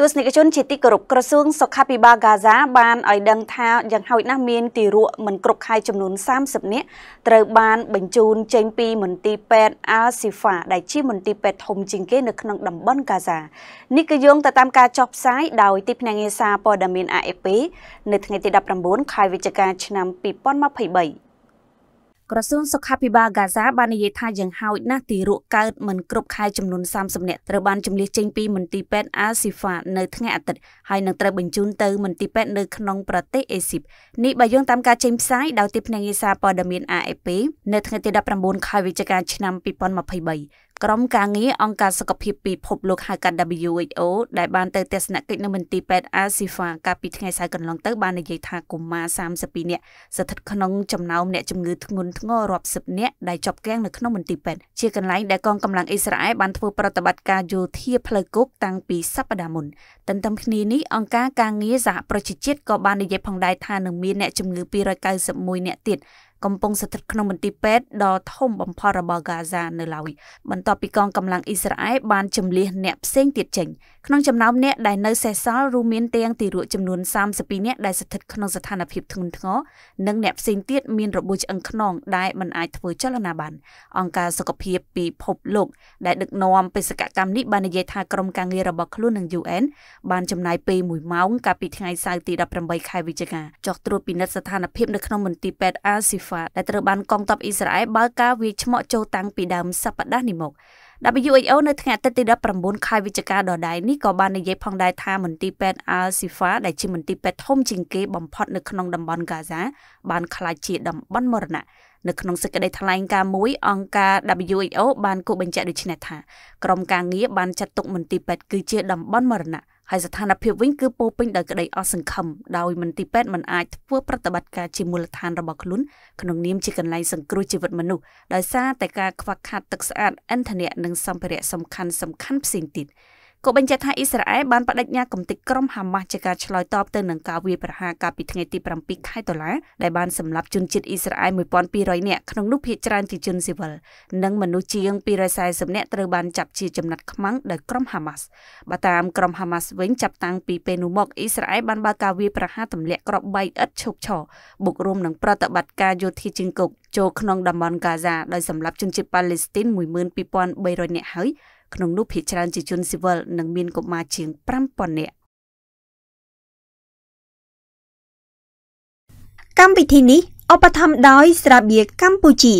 ទស្សនិកជនជាទីគោរពក្រសួងសុខាភិបាលហ្គាហ្សាបានឲ្យដឹងថាយ៉ាងហោចណាស់មានទារកមិនគ្រប់ខែចំនួន30នាក់ត្រូវបានបញ្ជូនចេញពីមន្ទីរពេទ្យអាស៊ីហ្វាដែលជាមន្ទីរពេទ្យធំជាងគេនៅក្នុងតំបន់ហ្គាហ្សានេះគឺយោងទៅតាមការចុះផ្សាយដោយទីភ្នាក់ងារសារព័ត៌មាន AFP នៅថ្ងៃទី19ខែវិច្ឆិកាឆ្នាំ2023ក្រសួងសុខាភិបាលហ្គាហ្សាបាននិយាយថាយ៉ាងហោចណាស់ទីរក់កើតមិនគ្រប់ខែចំនួន30នាក់ត្រូវបានចម្លៀសចេញពីមន្ទីរពេទ្យអាស៊ីហ្វានៅថ្ងៃអាទិត្យហើយនឹងត្រូវបញ្ជូនទៅមន្ទីរពេទ្យនៅក្នុងប្រទេសអេស៊ីបនេះបើយោងតាមការចេញផ្សាយដោយទីភ្នាក់ងារសារព័ត៌មាន AFP នៅថ្ងៃទី19ខែវិច្ឆិកាឆ្នាំ2023ក្រុមការងារអង្គការសុខភាពពិភពលោកហៅកាត់ WHO ដែលបានទៅទស្សនកិច្ចនៅមន្ទីរពេទ្យ Al-Shifa កាលពីថ្ងៃសៅរ៍កន្លងទៅបាននិយាយថាកុមារ32នាក់ស្ថិតក្នុងចំណោមអ្នកជំងឺធ្ងន់ធ្ងររាប់សិបនាក់ដែលជាប់គាំងនៅក្នុងមន្ទីរពេទ្យជាកន្លែងដែលកងកម្លាំងអ៊ីស្រាអែលបានធ្វើប្រតិបត្តិការយោធាផ្លូវគោកតាំងពីសប្តាហ៍មុនទន្ទឹមគ្នានេះអង្គការការងារសហប្រជាជាតិក៏បាននិយាយផងដែរថានឹងមានអ្នកជំងឺ291នាក់ទៀតកំពុងស្ថិតក្នុងមន្ទីរពេទ្យដ៏ធំបំផុតរបស់ហ្គាហ្សានៅឡើយបន្ទាប់ពីកងកម្លាំងអ៊ីស្រាអែលបានចម្លៀសអ្នកផ្សេងទៀតចេញក្នុងចំណោមអ្នកដែលនៅសេសសល់រួមមានទាំងទារកចំនួន32អ្នកដែលស្ថិតក្នុងស្ថានភាពធ្ងន់ធ្ងរនិងអ្នកផ្សេងទៀតមានរបួសឆ្អឹងខ្នងដែលមិនអាចធ្វើចលនាបានអង្គការសុខភាពពិភពលោកដែលដឹកនាំបេសកកម្មនេះបាននិយាយថាក្រុមការងាររបស់ខ្លួននឹង UN បានចំណាយពេល1ម៉ោងកាលពីថ្ងៃសៅរ៍ទី18ខែវិច្ឆិកាចុះត្រួតពិនិត្យស្ថានភាពនៅក្នុងមន្ទីរពេទ្យ Al-Shifa ដែលត្រូវបានកងទ័ពអ៊ីស្រាអែលបើកការវាយឆ្មក់ចូលតាំងពីដើមសប្តាហ៍នេះមក WHO នៅថ្ងៃអាទិត្យទី19ខែវិច្ឆិកាដល់ដែរនេះក៏បាននិយាយផងដែរថាមន្ទីរពេទ្យ Al Shifa ដែលជាមន្ទីរពេទ្យធំជាងគេបំផុតនៅក្នុងតំបន់ Gaza បានក្លាយជាតំបន់មរណៈនៅក្នុងសេចក្តីថ្លែងការណ៍មួយអង្គការ WHO បានគូបញ្ជាក់ដូចនេះថាក្រុមការងារបានចាត់ទុកមន្ទីរពេទ្យគឺជាតំបន់មរណៈហើយស្ថានភាពវិញគឺពោពេញដោយក្តីអស់សង្ឃឹមដោយមន្ទីរពេទ្យមិនអាចធ្វើប្រតិបត្តិការជាមូលដ្ឋានរបស់ខ្លួនក្នុងនាមជាកន្លែងសង្គ្រោះជីវិតមនុស្សដោយសារតែការខ្វះខាតទឹកស្អាតឥន្ធនៈនិងសម្ភារៈសំខាន់សំខាន់ផ្សេងទៀត។ក៏បញ្ជាក់ថាអ៊ីស្រាអែលបានបដិញ្ញាកំទេចក្រុមហាម៉ាស់ជាការឆ្លើយតបទៅនឹងការវាយប្រហារកាលពីថ្ងៃទី7ខែតុលាដែលបានសម្លាប់ជនជាតិអ៊ីស្រាអែល1200នាក់ក្នុងនោះភាគច្រើនជាជនស៊ីវិលនិងមនុស្សជាង240នាក់ត្រូវបានចាប់ជាចំណាត់ខ្មាំងដោយក្រុមហាម៉ាស់បើតាមក្រុមហាម៉ាស់វិញចាប់តាំងពីពេលនោះមកអ៊ីស្រាអែលបានបើកការវាយប្រហារទម្លាក់គ្រាប់បែកឥដ្ឋឈប់ឈរបូករួមនឹងប្រតិបត្តិការយោធាជើងគោកចូលក្នុងតំបន់កាហ្សាដោយសម្លាប់ជនជាតិប៉ាឡេស្ទីន12300នាក់ហើយក្នុងនោះភាគច្រើនជាជនស៊ីវិលនិងមានកុមារជាង5000នាក់កម្មវិធីនេះឧបត្ថម្ភដោយ ស្រាបៀរកម្ពុជា